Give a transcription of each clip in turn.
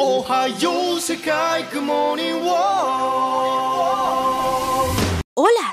Hola,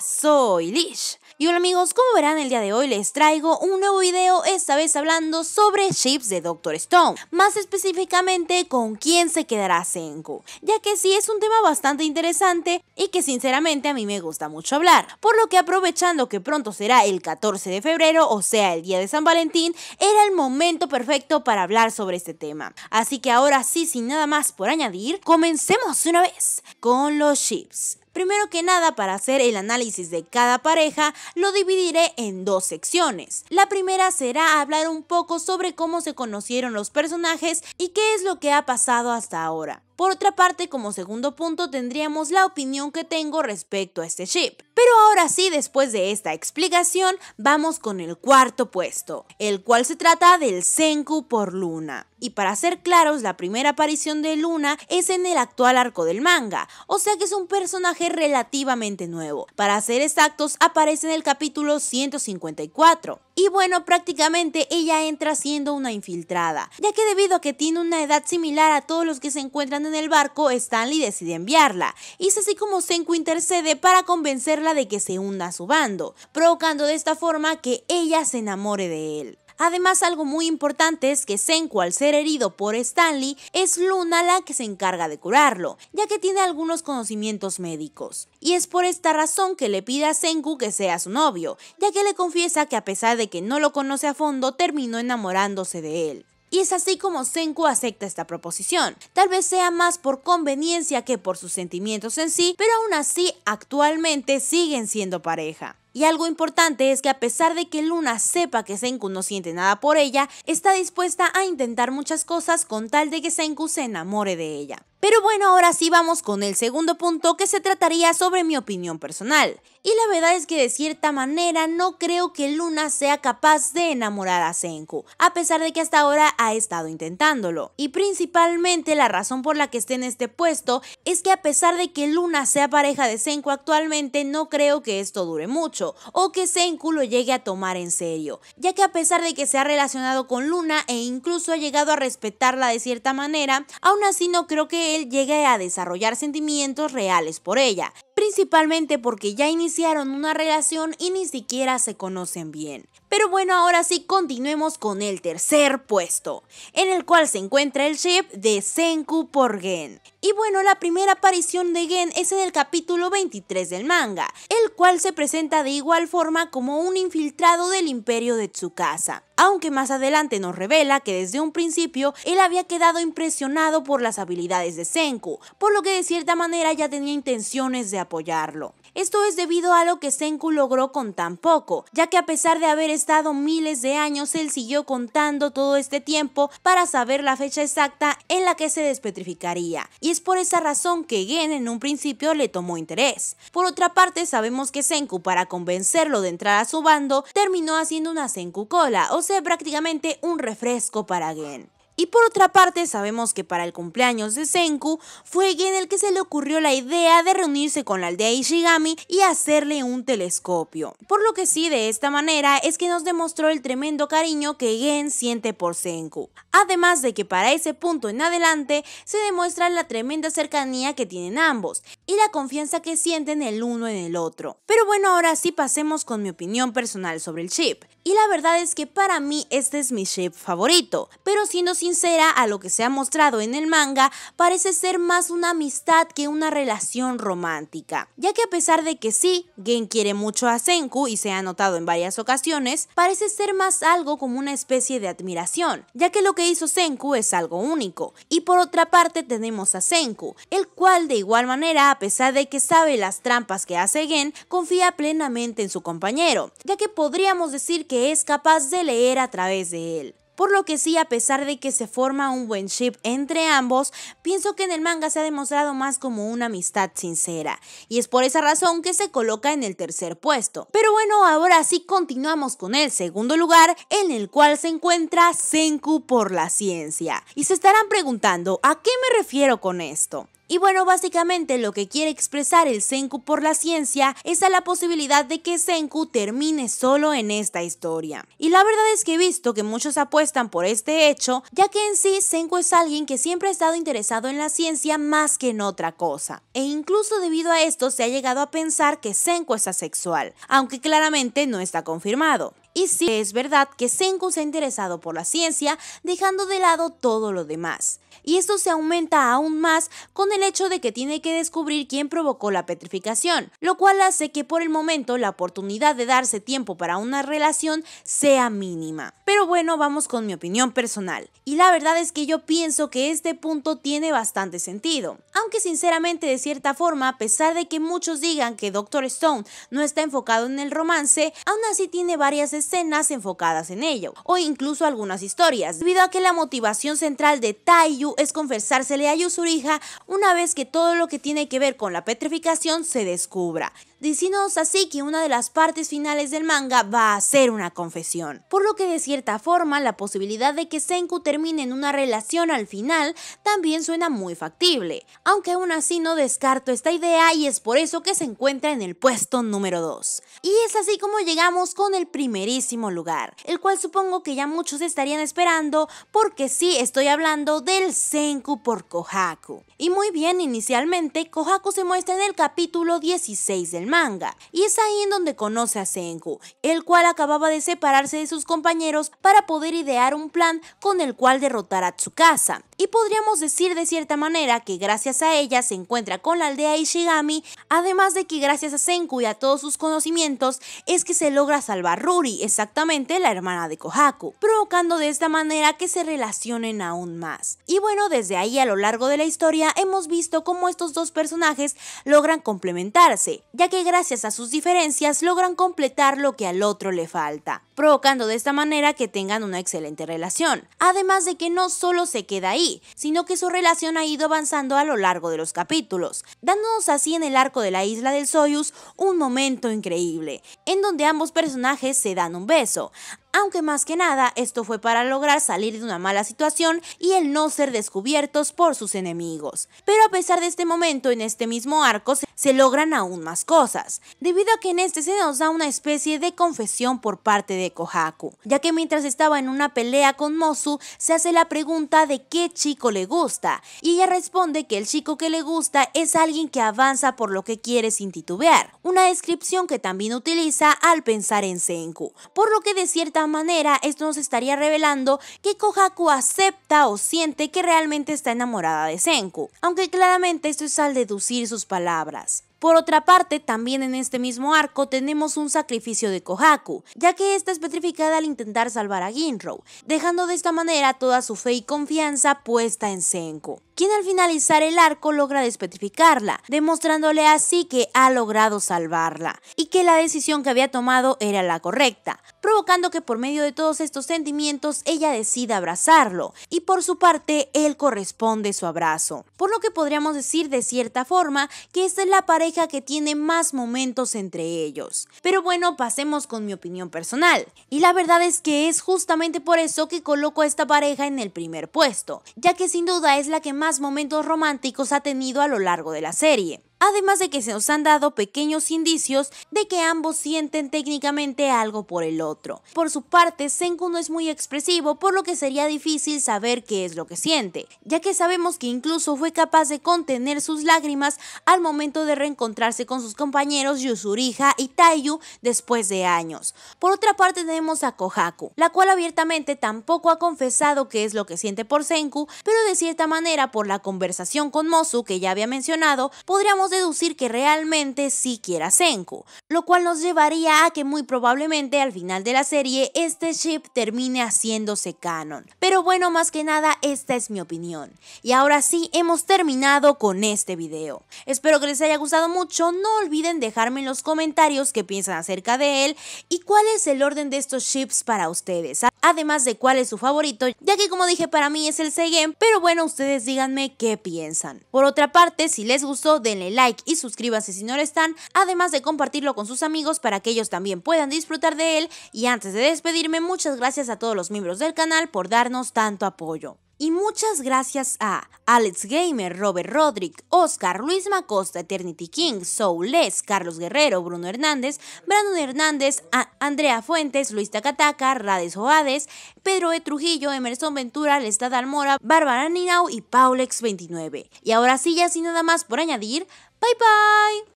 soy Lish y hola amigos, como verán el día de hoy les traigo un nuevo video, esta vez hablando sobre chips de Doctor Stone, más específicamente con quién se quedará Senku, ya que sí es un tema bastante interesante y que sinceramente a mí me gusta mucho hablar, por lo que aprovechando que pronto será el 14 de febrero, o sea el día de San Valentín, era el momento perfecto para hablar sobre este tema. Así que ahora sí, sin nada más por añadir, comencemos una vez con los chips. Primero que nada, para hacer el análisis de cada pareja, lo dividiré en dos secciones. La primera será hablar un poco sobre cómo se conocieron los personajes y qué es lo que ha pasado hasta ahora. Por otra parte, como segundo punto tendríamos la opinión que tengo respecto a este chip. Pero ahora sí, después de esta explicación, vamos con el cuarto puesto, el cual se trata del Senku por Luna. Y para ser claros, la primera aparición de Luna es en el actual arco del manga, o sea que es un personaje relativamente nuevo. Para ser exactos, aparece en el capítulo 154. Y bueno, prácticamente ella entra siendo una infiltrada, ya que debido a que tiene una edad similar a todos los que se encuentran en el barco, Stanley decide enviarla. Y es así como Senku intercede para convencerla de que se hunda a su bando, provocando de esta forma que ella se enamore de él. Además, algo muy importante es que Senku, al ser herido por Stanley, es Luna la que se encarga de curarlo, ya que tiene algunos conocimientos médicos. Y es por esta razón que le pide a Senku que sea su novio, ya que le confiesa que a pesar de que no lo conoce a fondo, terminó enamorándose de él. Y es así como Senku acepta esta proposición. Tal vez sea más por conveniencia que por sus sentimientos en sí, pero aún así actualmente siguen siendo pareja. Y algo importante es que a pesar de que Luna sepa que Senku no siente nada por ella, está dispuesta a intentar muchas cosas con tal de que Senku se enamore de ella. Pero bueno, ahora sí vamos con el segundo punto que se trataría sobre mi opinión personal. Y la verdad es que de cierta manera no creo que Luna sea capaz de enamorar a Senku, a pesar de que hasta ahora ha estado intentándolo. Y principalmente la razón por la que esté en este puesto es que a pesar de que Luna sea pareja de Senku actualmente, no creo que esto dure mucho, o que Senku lo llegue a tomar en serio, ya que a pesar de que se ha relacionado con Luna e incluso ha llegado a respetarla de cierta manera, aún así no creo que él llegue a desarrollar sentimientos reales por ella, principalmente porque ya iniciaron una relación y ni siquiera se conocen bien. Pero bueno, ahora sí continuemos con el tercer puesto, en el cual se encuentra el ship de Senku por Gen. Y bueno, la primera aparición de Gen es en el capítulo 23 del manga, el cual se presenta de igual forma como un infiltrado del imperio de Tsukasa. Aunque más adelante nos revela que desde un principio él había quedado impresionado por las habilidades de Senku, por lo que de cierta manera ya tenía intenciones de apoyarlo. Esto es debido a lo que Senku logró con tan poco, ya que a pesar de haber estado miles de años, él siguió contando todo este tiempo para saber la fecha exacta en la que se despetrificaría, y es por esa razón que Gen en un principio le tomó interés. Por otra parte, sabemos que Senku para convencerlo de entrar a su bando, terminó haciendo una Senku Cola, o sea, prácticamente un refresco para Gen. Y por otra parte, sabemos que para el cumpleaños de Senku fue Gen el que se le ocurrió la idea de reunirse con la aldea Ishigami y hacerle un telescopio. Por lo que sí, de esta manera es que nos demostró el tremendo cariño que Gen siente por Senku. Además de que para ese punto en adelante se demuestra la tremenda cercanía que tienen ambos y la confianza que sienten el uno en el otro. Pero bueno, ahora sí pasemos con mi opinión personal sobre el chip. Y la verdad es que para mí este es mi chip favorito, pero siendo sincera a lo que se ha mostrado en el manga, parece ser más una amistad que una relación romántica, ya que a pesar de que sí, Gen quiere mucho a Senku y se ha notado en varias ocasiones, parece ser más algo como una especie de admiración, ya que lo que hizo Senku es algo único. Y por otra parte tenemos a Senku, el cual de igual manera, a pesar de que sabe las trampas que hace Gen, confía plenamente en su compañero, ya que podríamos decir que es capaz de leer a través de él. Por lo que sí, a pesar de que se forma un buen chip entre ambos, pienso que en el manga se ha demostrado más como una amistad sincera, y es por esa razón que se coloca en el tercer puesto. Pero bueno, ahora sí continuamos con el segundo lugar, en el cual se encuentra Senku por la ciencia. Y se estarán preguntando, ¿a qué me refiero con esto? Y bueno, básicamente lo que quiere expresar el Senku por la ciencia es a la posibilidad de que Senku termine solo en esta historia. Y la verdad es que he visto que muchos apuestan por este hecho, ya que en sí Senku es alguien que siempre ha estado interesado en la ciencia más que en otra cosa. E incluso debido a esto se ha llegado a pensar que Senku es asexual, aunque claramente no está confirmado. Y sí, es verdad que Senku se ha interesado por la ciencia, dejando de lado todo lo demás. Y esto se aumenta aún más con el hecho de que tiene que descubrir quién provocó la petrificación, lo cual hace que por el momento la oportunidad de darse tiempo para una relación sea mínima. Pero bueno, vamos con mi opinión personal. Y la verdad es que yo pienso que este punto tiene bastante sentido. Aunque sinceramente de cierta forma, a pesar de que muchos digan que Doctor Stone no está enfocado en el romance, aún así tiene varias escenas enfocadas en ello, o incluso algunas historias, debido a que la motivación central de Taiyu es confesársele a Yuzuriha una vez que todo lo que tiene que ver con la petrificación se descubra diciéndonos así que una de las partes finales del manga va a ser una confesión. Por lo que de cierta forma la posibilidad de que Senku termine en una relación al final también suena muy factible, aunque aún así no descarto esta idea y es por eso que se encuentra en el puesto número 2. Y es así como llegamos con el primerísimo lugar, el cual supongo que ya muchos estarían esperando porque sí estoy hablando del Senku por Kohaku. Y muy bien, inicialmente Kohaku se muestra en el capítulo 16 del manga. Y es ahí en donde conoce a Senku, el cual acababa de separarse de sus compañeros para poder idear un plan con el cual derrotar a Tsukasa. Y podríamos decir de cierta manera que gracias a ella se encuentra con la aldea Ishigami, además de que gracias a Senku y a todos sus conocimientos es que se logra salvar Ruri, exactamente la hermana de Kohaku, provocando de esta manera que se relacionen aún más. Y bueno, desde ahí a lo largo de la historia hemos visto cómo estos dos personajes logran complementarse, ya que gracias a sus diferencias logran completar lo que al otro le falta provocando de esta manera que tengan una excelente relación. Además de que no solo se queda ahí, sino que su relación ha ido avanzando a lo largo de los capítulos, dándonos así en el arco de la isla del Soyuz un momento increíble, en donde ambos personajes se dan un beso, aunque más que nada esto fue para lograr salir de una mala situación y el no ser descubiertos por sus enemigos. Pero a pesar de este momento, en este mismo arco se logran aún más cosas, debido a que en este se nos da una especie de confesión por parte de de Kohaku, ya que mientras estaba en una pelea con Mosu, se hace la pregunta de qué chico le gusta, y ella responde que el chico que le gusta es alguien que avanza por lo que quiere sin titubear, una descripción que también utiliza al pensar en Senku, por lo que de cierta manera esto nos estaría revelando que Kohaku acepta o siente que realmente está enamorada de Senku, aunque claramente esto es al deducir sus palabras. Por otra parte, también en este mismo arco tenemos un sacrificio de Kohaku, ya que esta es petrificada al intentar salvar a Ginro, dejando de esta manera toda su fe y confianza puesta en Senko, quien al finalizar el arco logra despetrificarla, demostrándole así que ha logrado salvarla y que la decisión que había tomado era la correcta, provocando que por medio de todos estos sentimientos ella decida abrazarlo y por su parte él corresponde su abrazo, por lo que podríamos decir de cierta forma que esta es la pareja que tiene más momentos entre ellos. Pero bueno, pasemos con mi opinión personal. Y la verdad es que es justamente por eso que coloco a esta pareja en el primer puesto, ya que sin duda es la que más momentos románticos ha tenido a lo largo de la serie además de que se nos han dado pequeños indicios de que ambos sienten técnicamente algo por el otro. Por su parte, Senku no es muy expresivo, por lo que sería difícil saber qué es lo que siente, ya que sabemos que incluso fue capaz de contener sus lágrimas al momento de reencontrarse con sus compañeros Yusuriha y Taiyu después de años. Por otra parte tenemos a Kohaku, la cual abiertamente tampoco ha confesado qué es lo que siente por Senku, pero de cierta manera por la conversación con Mosu que ya había mencionado, podríamos deducir que realmente sí quiera Senko, lo cual nos llevaría a que muy probablemente al final de la serie este ship termine haciéndose canon. Pero bueno, más que nada esta es mi opinión. Y ahora sí hemos terminado con este video. Espero que les haya gustado mucho, no olviden dejarme en los comentarios qué piensan acerca de él y cuál es el orden de estos ships para ustedes, ¿ah? además de cuál es su favorito, ya que como dije para mí es el Seigen, pero bueno ustedes díganme qué piensan. Por otra parte, si les gustó denle like y suscríbase si no lo están, además de compartirlo con sus amigos para que ellos también puedan disfrutar de él. Y antes de despedirme, muchas gracias a todos los miembros del canal por darnos tanto apoyo. Y muchas gracias a Alex Gamer, Robert Rodrick, Oscar, Luis Macosta, Eternity King, Les, Carlos Guerrero, Bruno Hernández, Brandon Hernández, Andrea Fuentes, Luis Tacataca, Rades Joades, Pedro E. Trujillo, Emerson Ventura, Lestad Almora, Bárbara Ninau y Paulex29. Y ahora sí, ya sin nada más por añadir, bye bye.